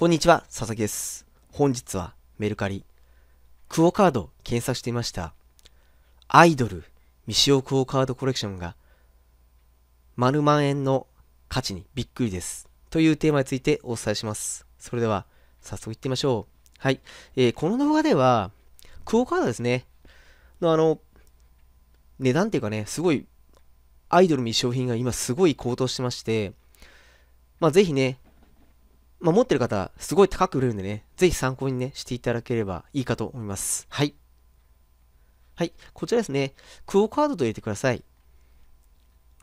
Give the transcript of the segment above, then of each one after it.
こんにちは、佐々木です。本日はメルカリ、クオカード検索していました。アイドル、未使用クオカードコレクションが、丸万円の価値にびっくりです。というテーマについてお伝えします。それでは、早速いってみましょう。はい。えー、この動画では、クオカードですね。のあの、値段っていうかね、すごい、アイドル未使用品が今すごい高騰してまして、まあぜひね、まあ、持ってる方、すごい高く売れるんでね、ぜひ参考にね、していただければいいかと思います。はい。はい、こちらですね、クオカードと入れてください。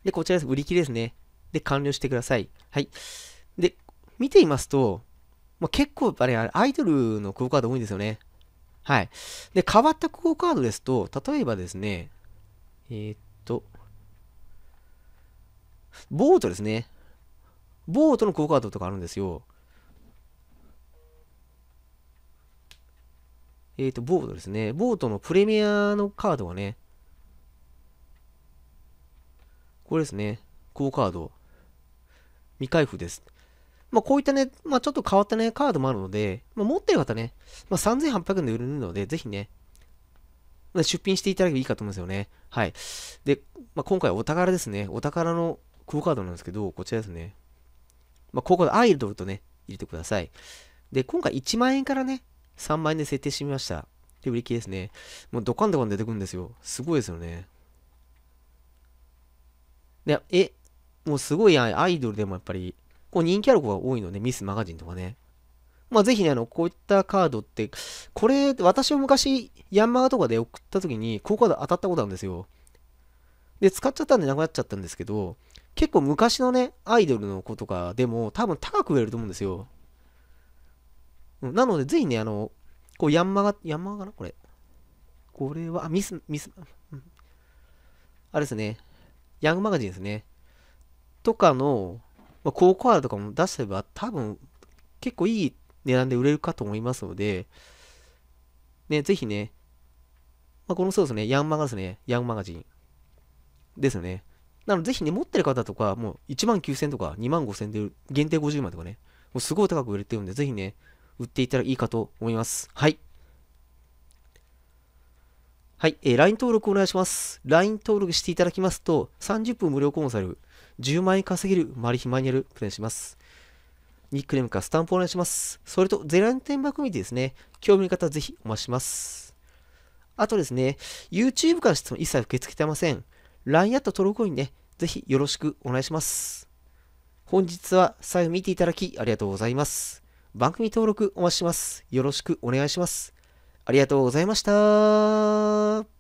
で、こちらです。売り切れですね。で、完了してください。はい。で、見ていますと、まあ、結構、あれ、アイドルのクオカード多いんですよね。はい。で、変わったクオカードですと、例えばですね、えー、っと、ボートですね。ボートのクオカードとかあるんですよ。えっ、ー、と、ボートですね。ボートのプレミアのカードがね、これですね。高カード。未開封です。まあ、こういったね、まあ、ちょっと変わったね、カードもあるので、まあ、持ってる方ね、まあ、3800円で売れるので、ぜひね、出品していただけばいいかと思うんですよね。はい。で、まあ、今回お宝ですね。お宝のクオカードなんですけど、こちらですね。まあ、ここでアイドルとね、入れてください。で、今回1万円からね、3万円で設定してみました。で、売り切れですね。もうドカンドカン出てくるんですよ。すごいですよね。で、え、もうすごいアイドルでもやっぱり、こう人気ある子が多いので、ミスマガジンとかね。まあぜひね、あの、こういったカードって、これ、私も昔、ヤンマガとかで送った時に、こうカード当たったことあるんですよ。で、使っちゃったんでなくなっちゃったんですけど、結構昔のね、アイドルの子とかでも、多分高く売れると思うんですよ。うん、なので、ぜひね、あの、こう、ヤンマが、ヤンマガかなこれ。これは、あ、ミス、ミス、うん、あれですね、ヤングマガジンですね。とかの、まあ、コーコアラとかも出せば、多分、結構いい値段で売れるかと思いますので、ね、ぜひね、まあ、このそうですね、ヤンマガですね、ヤングマガジン。ですね。なので、ぜひね、持ってる方とか、もう1万9000とか2万5000で限定50万とかね、もうすごい高く売れてるんで、ぜひね、売っていたらいいかと思います。はい。はい、えー、LINE 登録お願いします。LINE 登録していただきますと、30分無料コンサル、10万円稼げるマリヒマニュアルプレンします。ニックネームかスタンプお願いします。それと、ゼランテン番組ですね、興味の方はぜひお待ちします。あとですね、YouTube から質問一切受け付けてません。LINE アット登録後にね、ぜひよろしくお願いします。本日は最後見ていただきありがとうございます。番組登録お待ちします。よろしくお願いします。ありがとうございました。